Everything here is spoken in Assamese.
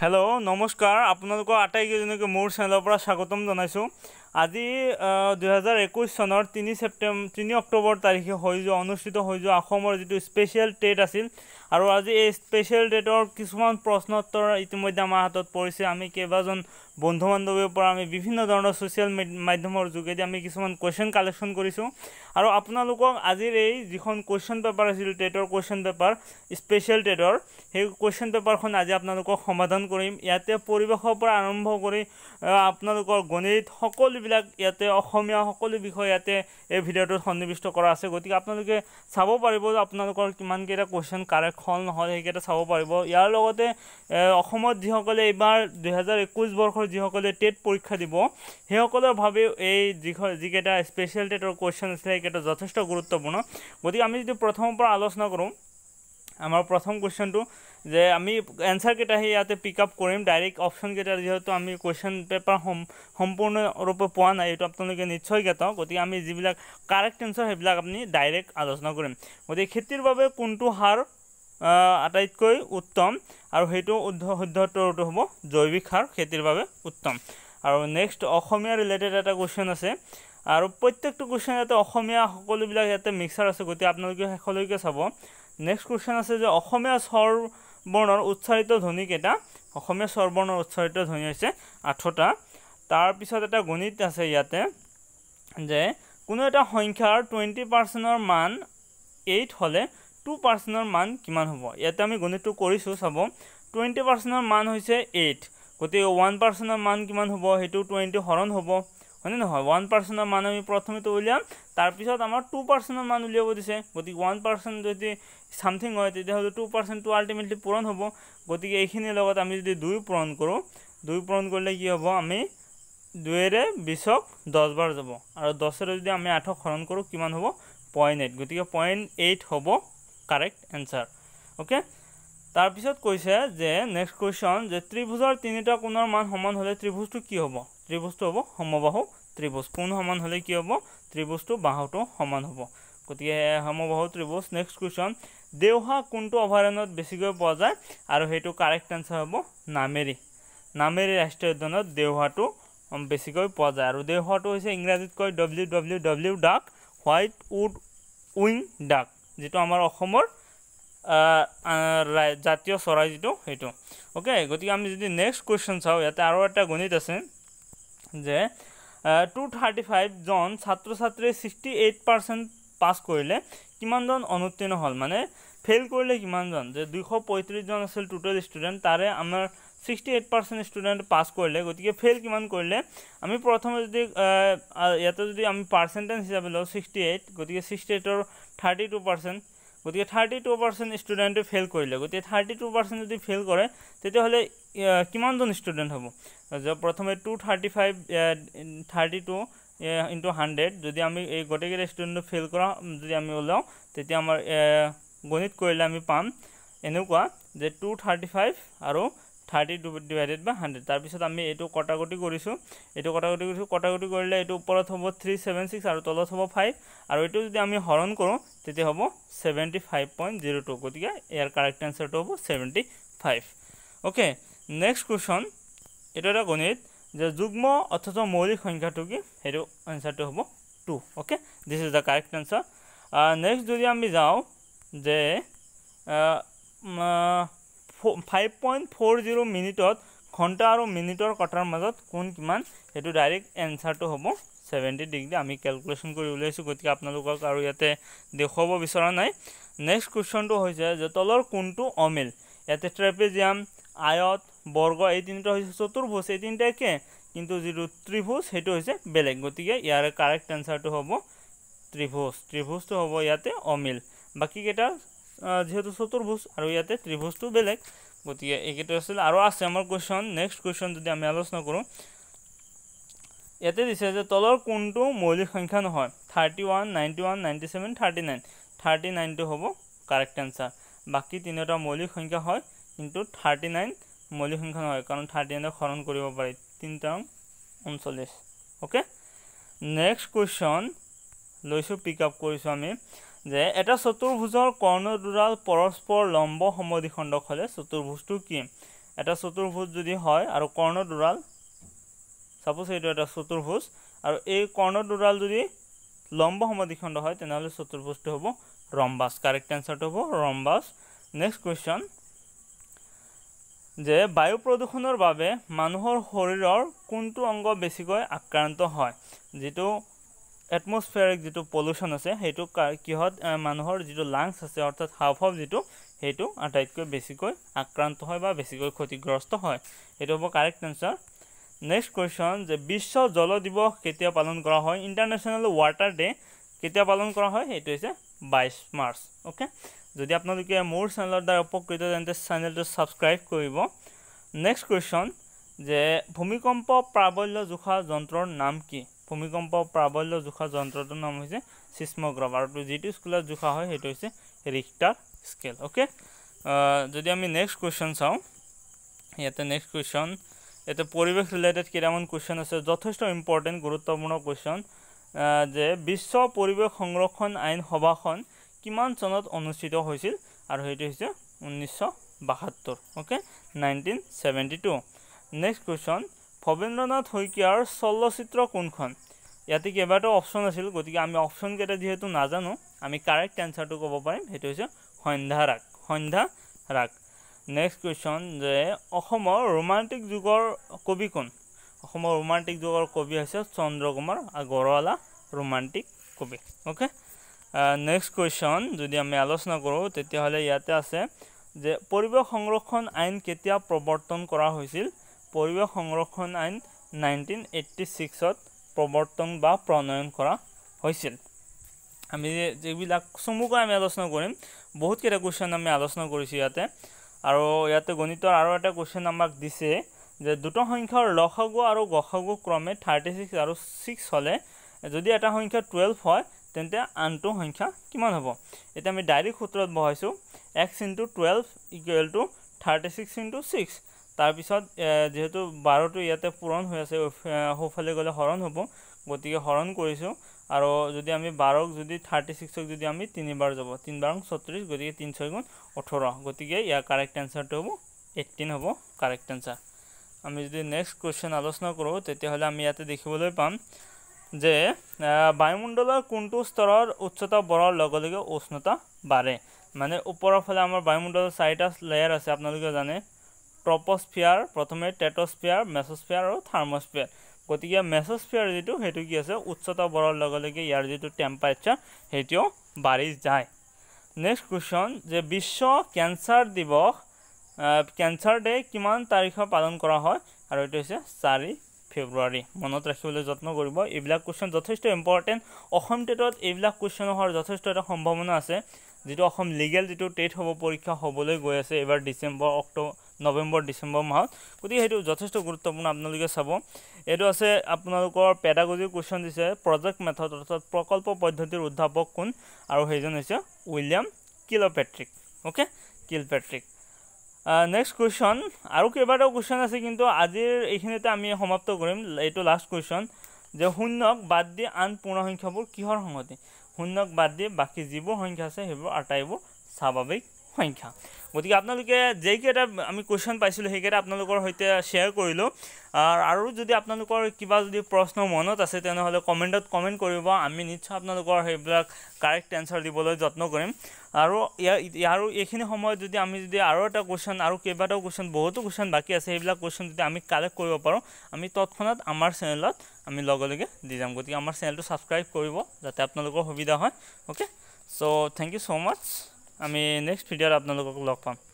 হেল্ল' নমস্কাৰ আপোনালোকৰ আটাইকেইজনীকে মোৰ চেনেলৰ পৰা স্বাগতম জনাইছোঁ আজি দুহেজাৰ একৈছ চনৰ তিনি ছেপ্টেম্বৰ তিনি অক্টোবৰ তাৰিখে হৈ যোৱা অনুষ্ঠিত হৈ যোৱা অসমৰ যিটো স্পেচিয়েল ট্ৰেড আছিল আৰু আজি এই স্পেচিয়েল ট্ৰেডৰ কিছুমান প্ৰশ্নোত্তৰ ইতিমধ্যে আমাৰ হাতত পৰিছে আমি কেইবাজন বন্ধু বান্ধৱীৰ পৰা আমি বিভিন্ন ধৰণৰ ছ'চিয়েল মাধ্যমৰ যোগেদি আমি কিছুমান কুৱেশ্যন কালেকশ্যন কৰিছোঁ আৰু আপোনালোকক আজিৰ এই যিখন কুৱেশ্যন পেপাৰ আছিল টেটৰ কুৱেশ্যন পেপাৰ স্পেচিয়েল টেটৰ সেই কুৱেশ্যন পেপাৰখন আজি আপোনালোকক সমাধান কৰিম ইয়াতে পৰিৱেশৰ পৰা আৰম্ভ কৰি আপোনালোকৰ গণিত সকলো বিষয়বিলাক ইয়াতে অসমীয়া সকলো বিষয় ইয়াতে এই ভিডিঅ'টোত সন্নিৱিষ্ট কৰা আছে গতিকে আপোনালোকে চাব পাৰিব আপোনালোকৰ কিমানকেইটা কুৱেশ্যন কাৰেক্ট হ'ল নহ'ল সেইকেইটা চাব পাৰিব ইয়াৰ লগতে অসমত যিসকলে এইবাৰ দুহেজাৰ একৈছ বৰ্ষৰ যিসকলে টেট পৰীক্ষা দিব সেইসকলৰ বাবেও এই যিকেইটা স্পেচিয়েল টেটৰ কুৱেশ্যন আছিলে সেইকেইটা যথেষ্ট গুৰুত্বপূৰ্ণ গতিকে আমি যদি প্ৰথমৰ পৰা আলোচনা কৰোঁ আমাৰ প্ৰথম কুৱেশ্যনটো যে আমি এনচাৰকেইটা সেই ইয়াতে পিক আপ কৰিম ডাইৰেক্ট অপশ্যনকেইটাৰ যিহেতু আমি কুৱেশ্যন পেপাৰ সম সম্পূৰ্ণৰূপে পোৱা নাই এইটো আপোনালোকে নিশ্চয় জ্ঞাত গতিকে আমি যিবিলাক কাৰেক্ট এনচাৰ সেইবিলাক আপুনি ডাইৰেক্ট আলোচনা কৰিম গতিকে খেতিৰ বাবে কোনটো সাৰ আটাইতকৈ উত্তম আৰু সেইটো শুদ্ধত্তৰটো হ'ব জৈৱিক সাৰ খেতিৰ বাবে উত্তম আৰু নেক্সট অসমীয়া ৰিলেটেড এটা কুৱেশ্যন আছে আৰু প্ৰত্যেকটো কুৱেশ্যন ইয়াতে অসমীয়া সকলোবিলাক ইয়াতে মিক্সাৰ আছে গতিকে আপোনালোকে শেষলৈকে চাব নেক্সট কুৱেশ্যন আছে যে অসমীয়া স্বৰ বৰ্ণৰ উচ্চাৰিত ধ্বনিকেইটা অসমীয়া স্বৰ বৰ্ণৰ উচ্চাৰিত ধ্বনি হৈছে আঠটা তাৰপিছত এটা গণিত আছে ইয়াতে যে কোনো এটা সংখ্যাৰ টুৱেণ্টি পাৰ্চেণ্টৰ মান এইট হ'লে টু পাৰ্চেণ্টৰ মান কিমান হ'ব ইয়াতে আমি গণিতটো কৰিছোঁ চাব টুৱেণ্টি পাৰ্চেণ্টৰ মান হৈছে এইট গতিকে ওৱান পাৰ্চেণ্টৰ মান কিমান হ'ব সেইটো টুৱেণ্টি হৰণ হ'ব মানে নহয় ওৱান পাৰ্চেণ্টৰ মান আমি প্ৰথমেতো উলিয়াম তাৰপিছত আমাৰ টু পাৰ্চেণ্টৰ মান উলিয়াব দিছে গতিকে ওৱান পাৰ্চেণ্ট যদি ছামথিং হয় তেতিয়াহ'লে টু পাৰ্চেণ্টটো আল্টিমেটলি পূৰণ হ'ব গতিকে এইখিনিৰ লগত আমি যদি দুই পূৰণ কৰোঁ দুই পূৰণ কৰিলে কি হ'ব আমি দুয়েৰে বিছক দহবাৰ যাব আৰু দহেৰে যদি আমি আঠক হৰণ কৰোঁ কিমান হ'ব পইণ্ট এইট গতিকে পইণ্ট এইট হ'ব কাৰেক্ট এনচাৰ অ'কে তাৰপিছত কৈছে যে নেক্সট কুৱেশ্যন যে ত্ৰিভুজৰ তিনিটা কোণৰ মান সমান হ'লে ত্ৰিভুজটো কি হ'ব ত্ৰিভুজটো হ'ব সমবাহু ত্ৰিভুজ কোণ সমান হ'লে কি হ'ব ত্ৰিভুজটো বাহুটো সমান হ'ব গতিকে সমবাহু ত্ৰিভুজ নেক্সট কুৱেশ্যন দেওহা কোনটো অভয়াৰণ্যত বেছিকৈ পোৱা যায় আৰু সেইটো কাৰেক্ট এনচাৰ হ'ব নামেৰি নামেৰি ৰাষ্ট্ৰীয় উদ্যানত দেওহাটো বেছিকৈ পোৱা যায় আৰু দেওহাটো হৈছে ইংৰাজীত কয় W W W duck white wood wing duck যিটো আমাৰ অসমৰ জাতীয় চৰাই যিটো সেইটো অ'কে গতিকে আমি যদি নেক্সট কুৱেশ্যন চাওঁ ইয়াতে আৰু এটা গণিত আছে যে টু থাৰ্টি ফাইভজন ছাত্ৰ ছাত্ৰীয়ে ছিক্সটি এইট পাৰ্চেণ্ট পাছ কৰিলে কিমানজন অনুত্তীৰ্ণ হ'ল মানে ফেইল কৰিলে কিমানজন যে দুশ পঁয়ত্ৰিছজন আছিল টোটেল ষ্টুডেণ্ট তাৰে আমাৰ sixty eight percent student pass কৰিলে গতিকে ফেইল কিমান কৰিলে আমি প্ৰথমে যদি ইয়াতে যদি আমি পাৰ্চেণ্টেজ হিচাপে লওঁ ছিক্সটি এইট গতিকে ছিক্সটি এইটৰ থাৰ্টি টু পাৰ্চেণ্ট গতিকে থাৰ্টি টু পাৰ্চেণ্ট ষ্টুডেণ্টে ফেইল কৰিলে গতিকে থাৰ্টি টু পাৰ্চেণ্ট যদি ফেইল কৰে তেতিয়াহ'লে কিমানজন ষ্টুডেণ্ট হ'ব প্ৰথমে two thirty five thirty two into hundred যদি আমি এই গোটেইকেইটা ষ্টুডেণ্টক ফেইল কৰা যদি আমি ওলাওঁ তেতিয়া আমাৰ গণিত কৰিলে আমি পাম এনেকুৱা যে টু থাৰ্টি ফাইভ আৰু thirty two divided by hundred তাৰপিছত আমি এইটো কটাকুটি কৰিছোঁ এইটো কটাকুটি কৰিছোঁ কটাকুটি কৰিলে এইটো ওপৰত হ'ব থ্ৰী ছেভেন ছিক্স আৰু তলত হ'ব ফাইভ আৰু এইটো যদি আমি হৰণ কৰোঁ তেতিয়া হ'ব seventy five point zero' two গতিকে ইয়াৰ কাৰেক্ট এনচাৰটো হ'ব seventy five okay next question এইটো এটা গণিত যে যুগ্ম অথচ মৌলিক সংখ্যাটো কি সেইটো এনচাৰটো হ'ব two okay this is the correct answer next যদি আমি যাওঁ যে ফাইভ পইণ্ট ফ'ৰ জিৰ' মিনিটত ঘণ্টা আৰু মিনিটৰ কটাৰ মাজত কোন কিমান সেইটো ডাইৰেক্ট এনচাৰটো হ'ব ছেভেণ্টি ডিগ্ৰী আমি কেলকুলেশ্যন কৰি উলিয়াইছোঁ গতিকে আপোনালোকক আৰু ইয়াতে দেখুৱাব বিচৰা নাই নেক্সট কুৱেশ্যনটো হৈছে যে তলৰ কোনটো অমিল ইয়াতে ট্ৰেপেজিয়াম আয়ত বৰ্গ এই তিনিটা হৈছে চতুৰ্ভুজ এই তিনিটা একে কিন্তু যিটো ত্ৰিভুজ সেইটো হৈছে বেলেগ গতিকে ইয়াৰে কাৰেক্ট এনচাৰটো হ'ব ত্ৰিভুজ ত্ৰিভুজটো হ'ব ইয়াতে অমিল বাকীকেইটা যিহেতু চতুৰ্ভুজ আৰু ইয়াতে ত্ৰিভুজটো বেলেগ গতিকে এইকেইটো আছিল আৰু আছে আমাৰ কুৱেশ্যন নেক্সট কুৱেশ্যন যদি আমি আলোচনা কৰোঁ ইয়াতে দিছে যে তলৰ কোনটো মৌলিক সংখ্যা নহয় thirty one ninety one ninety seven thirty nine thirty নাইনটো হ'ব কাৰেক্ট এনচাৰ বাকী তিনিওটা মৌলিক সংখ্যা হয় কিন্তু থাৰ্টি নাইন মৌলিক সংখ্যা নহয় কাৰণ থাৰ্টি এণ্ডক হৰণ কৰিব পাৰি তিনিটা অংক ঊনচল্লিছ অ'কে নেক্সট কুৱেশ্যন লৈছোঁ পিক আপ কৰিছোঁ আমি যে এটা চতুৰ্ভুজৰ কৰ্ণ দুডাল পৰস্পৰ লম্ব সমদিখণ্ডক হ'লে চতুৰ্ভুজটো কি এটা চতুৰ্ভুজ যদি হয় আৰু কৰ্ণ দুডাল ছাপ'জ এইটো এটা চতুৰ্ভুজ আৰু এই কৰ্ণ দুডাল যদি লম্ব সমদিখণ্ড হয় তেনেহ'লে চতুৰ্ভুজটো হ'ব ৰম্বাছ কাৰেক্ট এনচাৰটো হ'ব ৰম্বাছ নেক্সট কুৱেশ্যন যে বায়ু প্ৰদূষণৰ বাবে মানুহৰ শৰীৰৰ কোনটো অংগ বেছিকৈ আক্ৰান্ত হয় যিটো এটমস্ফেয়াৰিক যিটো পলিউশ্যন আছে সেইটো কিহত মানুহৰ যিটো লাংছ আছে অৰ্থাৎ হাফ হাফ যিটো সেইটো আটাইতকৈ বেছিকৈ আক্ৰান্ত হয় বা বেছিকৈ ক্ষতিগ্ৰস্ত হয় সেইটো হ'ব কাৰেক্ট এনচাৰ নেক্সট কুৱেশ্যন যে বিশ্ব জল দিৱস কেতিয়া পালন কৰা হয় ইণ্টাৰনেশ্যনেল ৱাটাৰ ডে' কেতিয়া পালন কৰা হয় সেইটো হৈছে বাইছ মাৰ্চ অ'কে যদি আপোনালোকে মোৰ চেনেলৰ দ্বাৰা উপকৃত তেন্তে চেনেলটো ছাবস্ক্ৰাইব কৰিব নেক্সট কুৱেশ্যন যে ভূমিকম্প প্ৰাবল্য জোখা যন্ত্ৰৰ নাম কি ভূমিকম্প প্ৰাবল্য জোখা যন্ত্ৰটোৰ নাম হৈছে চিষ্মগ্ৰাফ আৰু যিটো স্কুলত জোখা হয় সেইটো হৈছে ৰিক্টাৰ স্কেল অ'কে যদি আমি নেক্সট কুৱেশ্যন চাওঁ ইয়াতে নেক্সট কুৱেশ্যন ইয়াতে পৰিৱেশ ৰিলেটেড কেইটামান কুৱেশ্যন আছে যথেষ্ট ইম্পৰ্টেণ্ট গুৰুত্বপূৰ্ণ কুৱেশ্যন যে বিশ্ব পৰিৱেশ সংৰক্ষণ আইন সভাখন কিমান চনত অনুষ্ঠিত হৈছিল আৰু সেইটো হৈছে ঊনৈছশ বাসত্তৰ okay nineteen seventy two next question Bhabendranath শইকীয়াৰ চলচ্চিত্ৰ কোনখন ইয়াতে কেইবাটাও অপশ্যন আছিল গতিকে আমি অপশ্যনকেইটা যিহেতু নাজানো আমি কাৰেক্ট এনচাৰটো ক'ব পাৰিম সেইটো হৈছে সন্ধ্যা ৰাগ সন্ধ্যা ৰাগ নেক্সট কুৱেশ্যন যে অসমৰ ৰোমাণ্টিক যুগৰ কবি কোন অসমৰ ৰোমাণ্টিক যুগৰ কবি হৈছে চন্দ্ৰকুমাৰ আগৰৱালা ৰোমাণ্টিক কবি অ'কে নেক্সট কুৱেশ্যন যদি আমি আলোচনা কৰোঁ তেতিয়াহ'লে ইয়াতে আছে যে পৰিৱেশ সংৰক্ষণ আইন কেতিয়া প্ৰৱৰ্তন কৰা হৈছিল পৰিৱেশ সংৰক্ষণ আইন নাইনটিন এইটি ছিক্সত প্ৰৱৰ্তন বা প্ৰণয়ন কৰা হৈছিল আমি যিবিলাক চমুকৈ আমি আলোচনা কৰিম বহুতকেইটা কুৱেশ্যন আমি আলোচনা কৰিছোঁ ইয়াতে আৰু ইয়াতে গণিতৰ আৰু এটা কুৱেশ্যন আমাক দিছে যে দুটা সংখ্যাৰ লসাগু আৰু গসাগু ক্ৰমে থাৰ্টি ছিক্স আৰু ছিক্স হ'লে যদি এটা সংখ্যা টুৱেল্ভ হয় তেন্তে আনটো সংখ্যা কিমান হ'ব এতিয়া আমি ডাইৰেক্ট সূত্ৰত বহাইছোঁ x into twelve equal to thirty six into six তাৰপিছত যিহেতু বাৰটো ইয়াতে পূৰণ হৈ আছে সোঁফালে গ'লে হৰণ হ'ব গতিকে হৰণ কৰিছোঁ আৰু যদি আমি বাৰক যদি থাৰ্টি ছিক্সক যদি আমি তিনিবাৰ যাব তিনিবাৰ ছত্ৰিছ গতিকে তিনি ছয় গুণ ওঠৰ গতিকে ইয়াৰ কাৰেক্ট এনচাৰটো হ'ব এইটিন হ'ব কাৰেক্ট এনচাৰ আমি যদি নেক্সট কুৱেশ্যন আলোচনা কৰোঁ তেতিয়াহ'লে আমি ইয়াতে দেখিবলৈ পাম যে বায়ুমণ্ডলৰ কোনটো স্তৰৰ উচ্চতা বঢ়াৰ লগে লগে উষ্ণতা বাঢ়ে মানে ওপৰৰ ফালে আমাৰ বায়ুমণ্ডলৰ চাৰিটা লেয়াৰ আছে আপোনালোকে জানে ট্ৰপ'স্ফিয়াৰ প্ৰথমে টেট'স্ফিয়াৰ মেছ'স্ফিয়াৰ আৰু থাৰ্মস্ফিয়াৰ গতিকে মেছ'স্ফিয়াৰ যিটো সেইটো কি আছে উচ্চতা বঢ়াৰ লগে লগে ইয়াৰ যিটো টেম্পাৰেচাৰ সেইটোও বাঢ়ি যায় নেক্সট কুৱেশ্যন যে বিশ্ব কেঞ্চাৰ দিৱস কেঞ্চাৰ ডে' কিমান তাৰিখে পালন কৰা হয় আৰু এইটো হৈছে চাৰি ফেব্ৰুৱাৰী মনত ৰাখিবলৈ যত্ন কৰিব এইবিলাক কুৱেশ্যন যথেষ্ট ইম্পৰ্টেণ্ট অসম টেটত এইবিলাক কুৱেশ্যন হোৱাৰ যথেষ্ট এটা সম্ভাৱনা আছে যিটো অসম লিগেল যিটো টেট হ'ব পৰীক্ষা হ'বলৈ গৈ আছে এইবাৰ ডিচেম্বৰ অক্টোবৰ নৱেম্বৰ ডিচেম্বৰ মাহত গতিকে সেইটো যথেষ্ট গুৰুত্বপূৰ্ণ আপোনালোকে চাব এইটো আছে আপোনালোকৰ পেডাগজিৰ কুৱেশ্যন দিছে প্ৰজেক্ট মেথড অৰ্থাৎ প্ৰকল্প পদ্ধতিৰ উদ্ভাৱক কোন আৰু সেইজন হৈছে William Kilpatrick okay Kilpatrick next question আৰু কেইবাটাও কুৱেশ্যন আছে কিন্তু আজিৰ এইখিনিতে আমি সমাপ্ত কৰিম এইটো লাষ্ট কুৱেশ্যন যে শূন্যক বাদ দি আন পূৰ্ণ সংখ্যাবোৰ কিহৰ সংগতি শূন্যক বাদ দি বাকী যিবোৰ সংখ্যা আছে সেইবোৰ আটাইবোৰ স্বাভাৱিক সংখ্যা গতিকে আপোনালোকে যেইকেইটা আমি কুৱেশ্যন পাইছিলোঁ সেইকেইটা আপোনালোকৰ সৈতে শ্বেয়াৰ কৰিলোঁ আৰু যদি আপোনালোকৰ কিবা যদি প্ৰশ্ন মনত আছে তেনেহ'লে কমেণ্টত কমেণ্ট কৰিব আমি নিশ্চয় আপোনালোকৰ সেইবিলাক কাৰেক্ট এনচাৰ দিবলৈ যত্ন কৰিম আৰু আৰু এইখিনি সময়ত যদি আমি যদি আৰু এটা কুৱেশ্যন আৰু কেইবাটাও কুৱেশ্যন বহুতো কুৱেশ্যন বাকী আছে সেইবিলাক কুৱেশ্যন যদি আমি কালেক্ট কৰিব পাৰোঁ আমি তৎক্ষণাত আমাৰ চেনেলত আমি লগে লগে দি যাম গতিকে আমাৰ চেনেলটো ছাবস্ক্ৰাইব কৰিব যাতে আপোনালোকৰ সুবিধা হয় okay so' thank you so' much আমি নেক্সট ভিডিঅ'ত আপোনালোকক লগ পাম